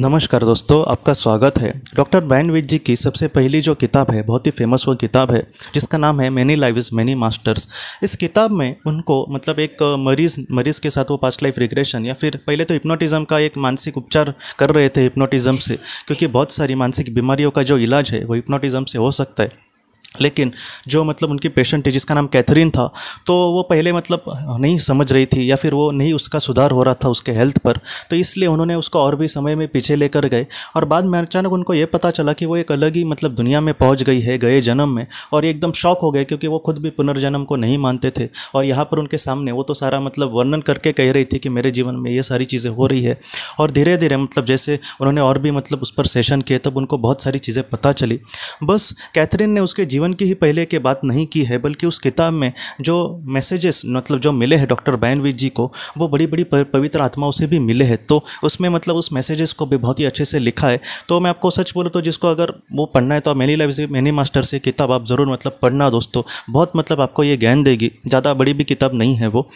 नमस्कार दोस्तों आपका स्वागत है डॉक्टर विज जी की सबसे पहली जो किताब है बहुत ही फेमस वो किताब है जिसका नाम है मैनी इज मैनी मास्टर्स इस किताब में उनको मतलब एक मरीज मरीज के साथ वो पास्ट लाइफ रिग्रेशन या फिर पहले तो हिप्नोटिज्म का एक मानसिक उपचार कर रहे थे हिप्नोटिज्म से क्योंकि बहुत सारी मानसिक बीमारियों का जो इलाज है वो हिप्नोटिज्म से हो सकता है लेकिन जो मतलब उनकी पेशेंट थी जिसका नाम कैथरीन था तो वो पहले मतलब नहीं समझ रही थी या फिर वो नहीं उसका सुधार हो रहा था उसके हेल्थ पर तो इसलिए उन्होंने उसको और भी समय में पीछे लेकर गए और बाद में अचानक उनको ये पता चला कि वो एक अलग ही मतलब दुनिया में पहुंच गई है गए जन्म में और ये एकदम शौक हो गए क्योंकि वो खुद भी पुनर्जन्म को नहीं मानते थे और यहाँ पर उनके सामने वो तो सारा मतलब वर्णन करके कह रही थी कि मेरे जीवन में ये सारी चीज़ें हो रही है और धीरे धीरे मतलब जैसे उन्होंने और भी मतलब उस पर सेशन किए तब उनको बहुत सारी चीज़ें पता चली बस कैथरीन ने उसके जीवन की ही पहले के बात नहीं की है बल्कि उस किताब में जो मैसेजेस मतलब जो मिले हैं डॉक्टर बैनवीर जी को वो बड़ी बड़ी पवित्र आत्माओं से भी मिले हैं तो उसमें मतलब उस मैसेजेस को भी बहुत ही अच्छे से लिखा है तो मैं आपको सच बोलूँ तो जिसको अगर वो पढ़ना है तो आप मैनी लाइफ से मैनी मास्टर से किताब आप ज़रूर मतलब पढ़ना दोस्तों बहुत मतलब आपको ये ज्ञान देगी ज़्यादा बड़ी भी किताब नहीं है वो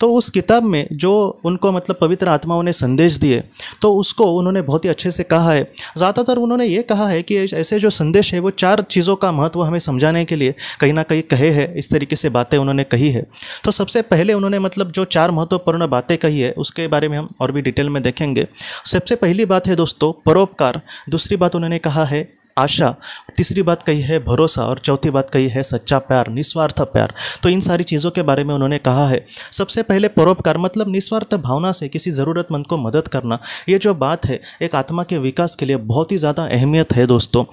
तो उस किताब में जो उनको मतलब पवित्र आत्माओं ने संदेश दिए तो उसको उन्होंने बहुत ही अच्छे से कहा है ज़्यादातर उन्होंने ये कहा है कि ऐसे जो संदेश है वो चार चीज़ों का महत्व हमें समझाने के लिए कहीं ना कहीं कहे है इस तरीके से बातें उन्होंने कही है तो सबसे पहले उन्होंने मतलब जो चार महत्वपूर्ण बातें कही है उसके बारे में हम और भी डिटेल में देखेंगे सबसे पहली बात है दोस्तों परोपकार दूसरी बात उन्होंने कहा है आशा तीसरी बात कही है भरोसा और चौथी बात कही है सच्चा प्यार निस्वार्थ प्यार तो इन सारी चीज़ों के बारे में उन्होंने कहा है सबसे पहले परोपकार मतलब निस्वार्थ भावना से किसी ज़रूरतमंद को मदद करना ये जो बात है एक आत्मा के विकास के लिए बहुत ही ज़्यादा अहमियत है दोस्तों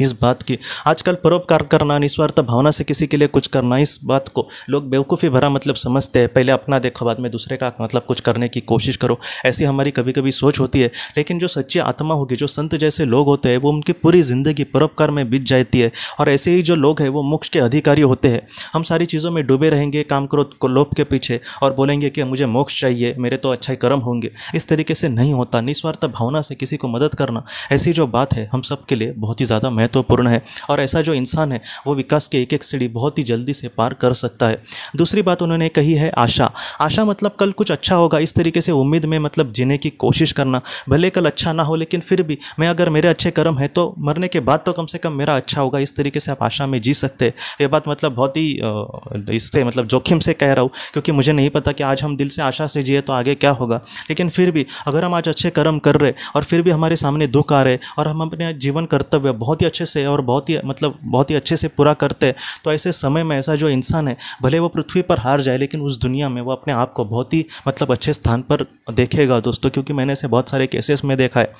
इस बात की आजकल परोपकार करना निस्वार्थ भावना से किसी के लिए कुछ करना इस बात को लोग बेवकूफ़ी भरा मतलब समझते हैं पहले अपना देखो बाद में दूसरे का मतलब कुछ करने की कोशिश करो ऐसी हमारी कभी कभी सोच होती है लेकिन जो सच्ची आत्मा होगी जो संत जैसे लोग होते हैं वो उनकी पूरी ज़िंदगी परोपकार में बीत जाती है और ऐसे ही जो लोग हैं वो मोक्ष के अधिकारी होते हैं हम सारी चीज़ों में डूबे रहेंगे काम करो को लोभ के पीछे और बोलेंगे कि मुझे मोक्ष चाहिए मेरे तो अच्छे कर्म होंगे इस तरीके से नहीं होता निस्वार्थ भावना से किसी को मदद करना ऐसी जो बात है हम सब लिए बहुत ही ज़्यादा महत्वपूर्ण है और ऐसा जो इंसान है वो विकास की एक एक सीढ़ी बहुत ही जल्दी से पार कर सकता है दूसरी बात उन्होंने कही है आशा आशा मतलब कल कुछ अच्छा होगा इस तरीके से उम्मीद में मतलब जीने की कोशिश करना भले कल अच्छा ना हो लेकिन फिर भी मैं अगर मेरे अच्छे कर्म है तो मरने के बाद तो कम से कम मेरा अच्छा होगा इस तरीके से आप आशा में जी सकते हैं ये बात मतलब बहुत ही इससे मतलब जोखिम से कह रहा हूँ क्योंकि मुझे नहीं पता कि आज हम दिल से आशा से जिए तो आगे क्या होगा लेकिन फिर भी अगर हम आज अच्छे कर्म कर रहे और फिर भी हमारे सामने दुख आ रहे और हम अपने जीवन कर्तव्य बहुत ही अच्छे से और बहुत ही मतलब बहुत ही अच्छे से पूरा करते तो ऐसे समय में ऐसा जो इंसान है भले वो पृथ्वी पर हार जाए लेकिन उस दुनिया में वो अपने आप को बहुत ही मतलब अच्छे स्थान पर देखेगा दोस्तों क्योंकि मैंने ऐसे बहुत सारे केसेस में देखा है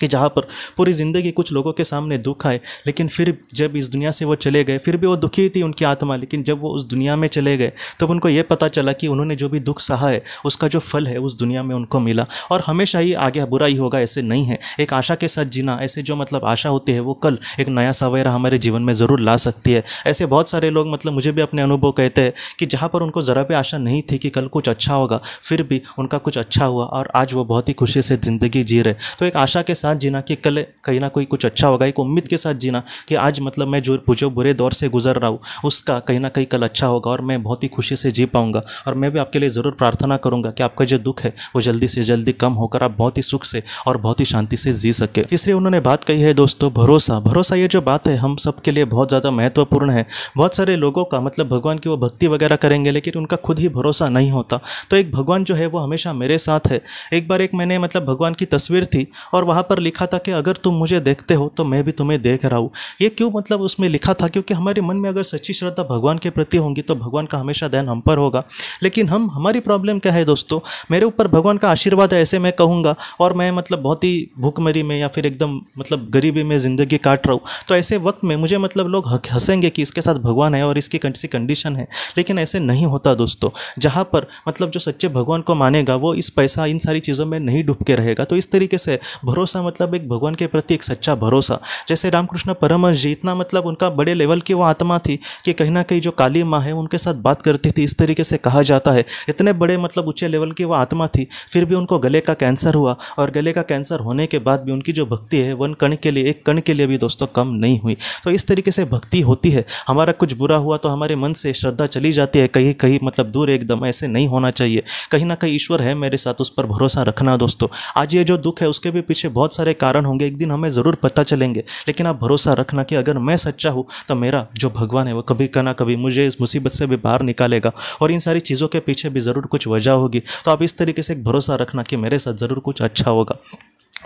कि जहाँ पर पूरी ज़िंदगी कुछ लोगों के सामने दुख आए लेकिन फिर जब इस दुनिया से वो चले गए फिर भी वो दुखी थी उनकी आत्मा लेकिन जब वो उस दुनिया में चले गए तब तो उनको ये पता चला कि उन्होंने जो भी दुख सहा है उसका जो फल है उस दुनिया में उनको मिला और हमेशा ही आगे बुरा ही होगा ऐसे नहीं है एक आशा के साथ जीना ऐसे जो मतलब आशा होती है वो कल एक नया सवेरा हमारे जीवन में ज़रूर ला सकती है ऐसे बहुत सारे लोग मतलब मुझे भी अपने अनुभव कहते हैं कि जहाँ पर उनको ज़रा भी आशा नहीं थी कि कल कुछ अच्छा होगा फिर भी उनका कुछ अच्छा हुआ और आज वो बहुत ही खुशी से ज़िंदगी जी रहे तो एक आशा के साथ साथ जीना कि कल कहीं ना कोई कुछ अच्छा होगा एक उम्मीद के साथ जीना कि आज मतलब मैं जो जो बुरे दौर से गुजर रहा हूँ उसका कहीं ना कहीं कल अच्छा होगा और मैं बहुत ही खुशी से जी पाऊँगा और मैं भी आपके लिए ज़रूर प्रार्थना करूँगा कि आपका जो दुख है वो जल्दी से जल्दी कम होकर आप बहुत ही सुख से और बहुत ही शांति से जी सके तीसरी उन्होंने बात कही है दोस्तों भरोसा भरोसा ये जो बात है हम सबके लिए बहुत ज़्यादा महत्वपूर्ण है बहुत सारे लोगों का मतलब भगवान की वो भक्ति वगैरह करेंगे लेकिन उनका खुद ही भरोसा नहीं होता तो एक भगवान जो है वो हमेशा मेरे साथ है एक बार एक मैंने मतलब भगवान की तस्वीर थी और वहाँ पर ऊपर लिखा था कि अगर तुम मुझे देखते हो तो मैं भी तुम्हें देख रहा हूँ ये क्यों मतलब उसमें लिखा था क्योंकि हमारे मन में अगर सच्ची श्रद्धा भगवान के प्रति होंगी तो भगवान का हमेशा ध्यान हम पर होगा लेकिन हम हमारी प्रॉब्लम क्या है दोस्तों मेरे ऊपर भगवान का आशीर्वाद है ऐसे मैं कहूँगा और मैं मतलब बहुत ही भूखमरी में या फिर एकदम मतलब गरीबी में ज़िंदगी काट रहा हूँ तो ऐसे वक्त में मुझे मतलब लोग हंसेंगे कि इसके साथ भगवान है और इसकी कैसी कंडीशन है लेकिन ऐसे नहीं होता दोस्तों जहाँ पर मतलब जो सच्चे भगवान को मानेगा वो इस पैसा इन सारी चीज़ों में नहीं डूब के रहेगा तो इस तरीके से भरोसा मतलब एक भगवान के प्रति एक सच्चा भरोसा जैसे रामकृष्ण परमहंस जी इतना मतलब उनका बड़े लेवल की वो आत्मा थी कि कहीं ना कहीं जो काली माँ है उनके साथ बात करती थी इस तरीके से कहा जाता है इतने बड़े मतलब ऊँचे लेवल की वो आत्मा थी फिर भी उनको गले का कैंसर हुआ और गले का कैंसर होने के बाद भी उनकी जो भक्ति है वन कण के लिए एक कण के लिए भी दोस्तों कम नहीं हुई तो इस तरीके से भक्ति होती है हमारा कुछ बुरा हुआ तो हमारे मन से श्रद्धा चली जाती है कहीं कहीं मतलब दूर एकदम ऐसे नहीं होना चाहिए कहीं ना कहीं ईश्वर है मेरे साथ उस पर भरोसा रखना दोस्तों आज ये जो दुख है उसके भी पीछे बहुत सारे कारण होंगे एक दिन हमें ज़रूर पता चलेंगे लेकिन आप भरोसा रखना कि अगर मैं सच्चा हूँ तो मेरा जो भगवान है वो कभी का ना कभी मुझे इस मुसीबत से भी बाहर निकालेगा और इन सारी चीज़ों के पीछे भी ज़रूर कुछ वजह होगी तो आप इस तरीके से एक भरोसा रखना कि मेरे साथ ज़रूर कुछ अच्छा होगा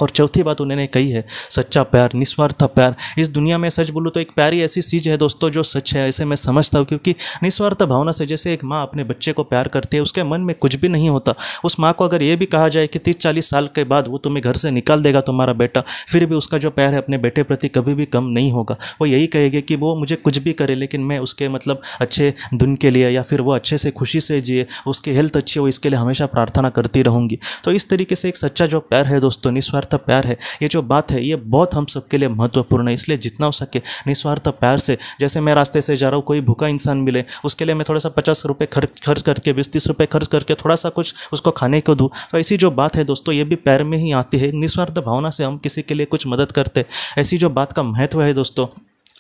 और चौथी बात उन्होंने कही है सच्चा प्यार निस्वार्थ प्यार इस दुनिया में सच बोलूँ तो एक प्यार ही ऐसी चीज़ है दोस्तों जो सच है ऐसे मैं समझता हूँ क्योंकि निस्वार्थ भावना से जैसे एक माँ अपने बच्चे को प्यार करती है उसके मन में कुछ भी नहीं होता उस माँ को अगर ये भी कहा जाए कि तीस चालीस साल के बाद वो तुम्हें घर से निकाल देगा तुम्हारा बेटा फिर भी उसका जो प्यार है अपने बेटे प्रति कभी भी कम नहीं होगा वो यही कहेगी कि वो मुझे कुछ भी करे लेकिन मैं उसके मतलब अच्छे धुन के लिए या फिर वो अच्छे से खुशी से जिए उसकी हेल्थ अच्छी हो इसके लिए हमेशा प्रार्थना करती रहूँगी तो इस तरीके से एक सच्चा जो प्यार है दोस्तों निस्वार्थ निस्वार्थ प्यार है ये जो बात है ये बहुत हम सबके लिए महत्वपूर्ण है इसलिए जितना हो सके निस्वार्थ प्यार से जैसे मैं रास्ते से जा रहा हूँ कोई भूखा इंसान मिले उसके लिए मैं थोड़ा सा पचास रुपये खर्च खर्च करके बीस तीस रुपये खर्च करके थोड़ा सा कुछ उसको खाने को दूँ तो ऐसी जो बात है दोस्तों ये भी प्यार में ही आती है निस्वार्थ भावना से हम किसी के लिए कुछ मदद करते ऐसी जो बात का महत्व है दोस्तों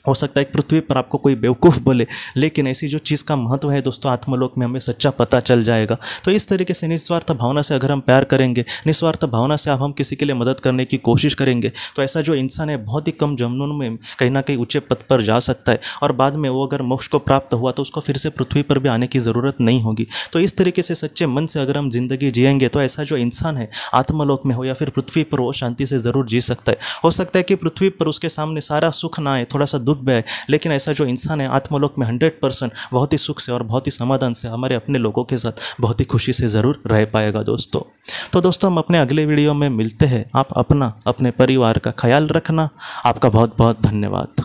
हो सकता है पृथ्वी पर आपको कोई बेवकूफ़ बोले लेकिन ऐसी जो चीज़ का महत्व है दोस्तों आत्मलोक में हमें सच्चा पता चल जाएगा तो इस तरीके से निस्वार्थ भावना से अगर हम प्यार करेंगे निस्वार्थ भावना से आप हम किसी के लिए मदद करने की कोशिश करेंगे तो ऐसा जो इंसान है बहुत ही कम जमनों में कहीं ना कहीं ऊँचे पद पर जा सकता है और बाद में वो अगर मोक्ष को प्राप्त हुआ तो उसको फिर से पृथ्वी पर भी आने की ज़रूरत नहीं होगी तो इस तरीके से सच्चे मन से अगर हम ज़िंदगी जियेंगे तो ऐसा जो इंसान है आत्मलोक में हो या फिर पृथ्वी पर वो शांति से ज़रूर जी सकता है हो सकता है कि पृथ्वी पर उसके सामने सारा सुख ना आए थोड़ा सा दुख भी आए लेकिन ऐसा जो इंसान है आत्मलोक में हंड्रेड परसेंट बहुत ही सुख से और बहुत ही समाधान से हमारे अपने लोगों के साथ बहुत ही खुशी से ज़रूर रह पाएगा दोस्तों तो दोस्तों हम अपने अगले वीडियो में मिलते हैं आप अपना अपने परिवार का ख्याल रखना आपका बहुत बहुत धन्यवाद